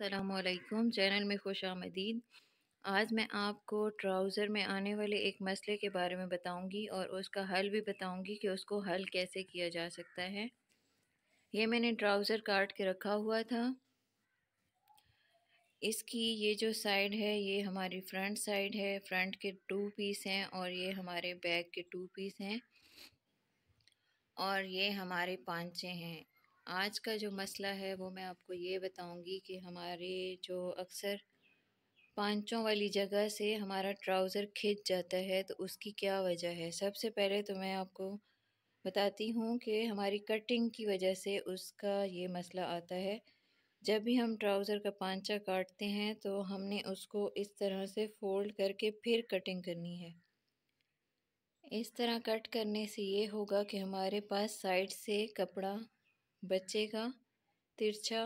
अल्लाम चैनल में खुश आमदीद आज मैं आपको ट्राउज़र में आने वाले एक मसले के बारे में बताऊंगी और उसका हल भी बताऊंगी कि उसको हल कैसे किया जा सकता है ये मैंने ट्राउज़र काट के रखा हुआ था इसकी ये जो साइड है ये हमारी फ्रंट साइड है फ्रंट के टू पीस हैं और ये हमारे बैक के टू पीस हैं और ये हमारे पांचे हैं आज का जो मसला है वो मैं आपको ये बताऊंगी कि हमारे जो अक्सर पांचों वाली जगह से हमारा ट्राउज़र खिंच जाता है तो उसकी क्या वजह है सबसे पहले तो मैं आपको बताती हूँ कि हमारी कटिंग की वजह से उसका ये मसला आता है जब भी हम ट्राउज़र का पांचा काटते हैं तो हमने उसको इस तरह से फोल्ड करके फिर कटिंग करनी है इस तरह कट करने से ये होगा कि हमारे पास साइड से कपड़ा बच्चे का तिरछा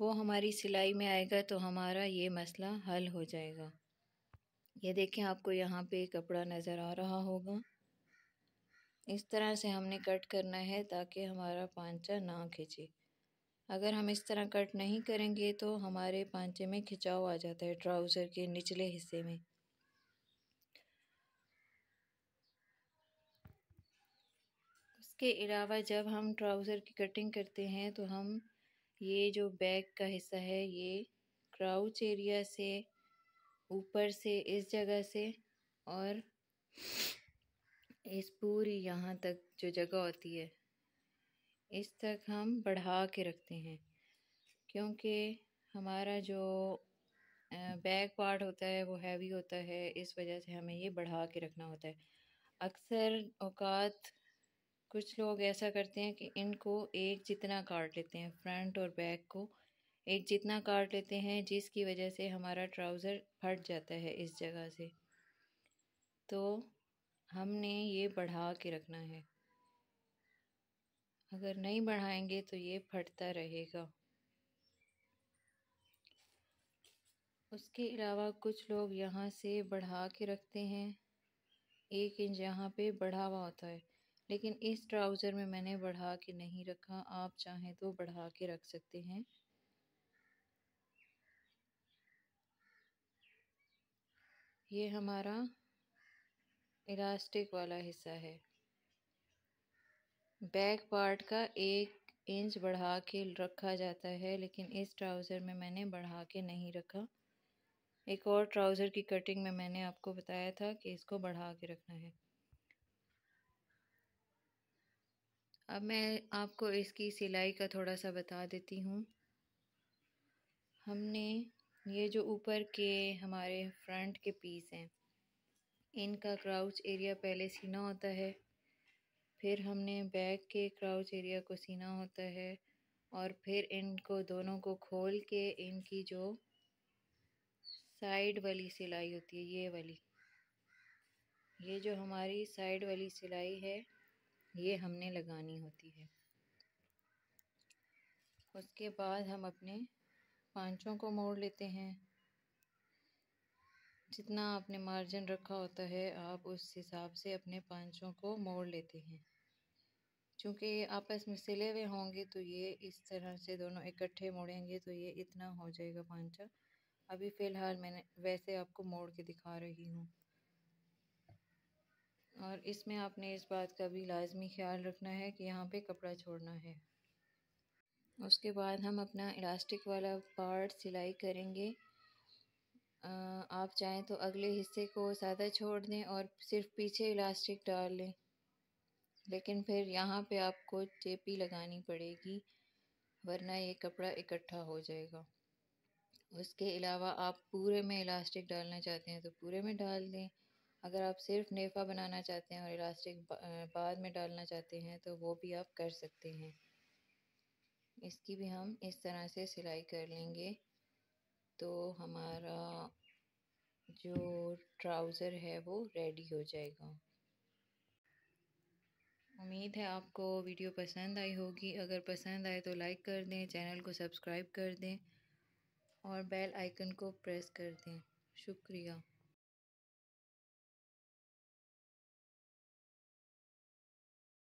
वो हमारी सिलाई में आएगा तो हमारा ये मसला हल हो जाएगा ये देखें आपको यहाँ पे कपड़ा नज़र आ रहा होगा इस तरह से हमने कट करना है ताकि हमारा पांचा ना खिंचे अगर हम इस तरह कट नहीं करेंगे तो हमारे पांचे में खिंचाव आ जाता है ट्राउज़र के निचले हिस्से में इसके अलावा जब हम ट्राउज़र की कटिंग करते हैं तो हम ये जो बैक का हिस्सा है ये क्राउच एरिया से ऊपर से इस जगह से और इस पूरी यहाँ तक जो जगह होती है इस तक हम बढ़ा के रखते हैं क्योंकि हमारा जो बैक पार्ट होता है वो हैवी होता है इस वजह से हमें ये बढ़ा के रखना होता है अक्सर औकात कुछ लोग ऐसा करते हैं कि इनको एक जितना काट लेते हैं फ्रंट और बैक को एक जितना काट लेते हैं जिसकी वजह से हमारा ट्राउज़र फट जाता है इस जगह से तो हमने ये बढ़ा के रखना है अगर नहीं बढ़ाएंगे तो ये फटता रहेगा उसके अलावा कुछ लोग यहाँ से बढ़ा के रखते हैं एक इंच यहाँ पे बढ़ावा होता है लेकिन इस ट्राउज़र में मैंने बढ़ा के नहीं रखा आप चाहें तो बढ़ा के रख सकते हैं ये हमारा इलास्टिक वाला हिस्सा है बैक पार्ट का एक इंच बढ़ा के रखा जाता है लेकिन इस ट्राउज़र में मैंने बढ़ा के नहीं रखा एक और ट्राउज़र की कटिंग में मैंने आपको बताया था कि इसको बढ़ा के रखना है अब मैं आपको इसकी सिलाई का थोड़ा सा बता देती हूँ हमने ये जो ऊपर के हमारे फ्रंट के पीस हैं इनका क्राउच एरिया पहले सीना होता है फिर हमने बैक के क्राउच एरिया को सीना होता है और फिर इनको दोनों को खोल के इनकी जो साइड वाली सिलाई होती है ये वाली ये जो हमारी साइड वाली सिलाई है ये हमने लगानी होती है उसके बाद हम अपने पांचों को मोड़ लेते हैं जितना आपने मार्जिन रखा होता है आप उस हिसाब से अपने पांचों को मोड़ लेते हैं क्योंकि आपस में सिले हुए होंगे तो ये इस तरह से दोनों इकट्ठे मोड़ेंगे तो ये इतना हो जाएगा पांचा अभी फ़िलहाल मैंने वैसे आपको मोड़ के दिखा रही हूँ और इसमें आपने इस बात का भी लाजमी ख्याल रखना है कि यहाँ पे कपड़ा छोड़ना है उसके बाद हम अपना इलास्टिक वाला पार्ट सिलाई करेंगे आप चाहें तो अगले हिस्से को सादा छोड़ दें और सिर्फ पीछे इलास्टिक डाल लें लेकिन फिर यहाँ पे आपको चेपी लगानी पड़ेगी वरना ये कपड़ा इकट्ठा हो जाएगा उसके अलावा आप पूरे में इलास्टिक डालना चाहते हैं तो पूरे में डाल दें अगर आप सिर्फ नेफा बनाना चाहते हैं और इलास्टिक बाद में डालना चाहते हैं तो वो भी आप कर सकते हैं इसकी भी हम इस तरह से सिलाई कर लेंगे तो हमारा जो ट्राउज़र है वो रेडी हो जाएगा उम्मीद है आपको वीडियो पसंद आई होगी अगर पसंद आए तो लाइक कर दें चैनल को सब्सक्राइब कर दें और बेल आइकन को प्रेस कर दें शुक्रिया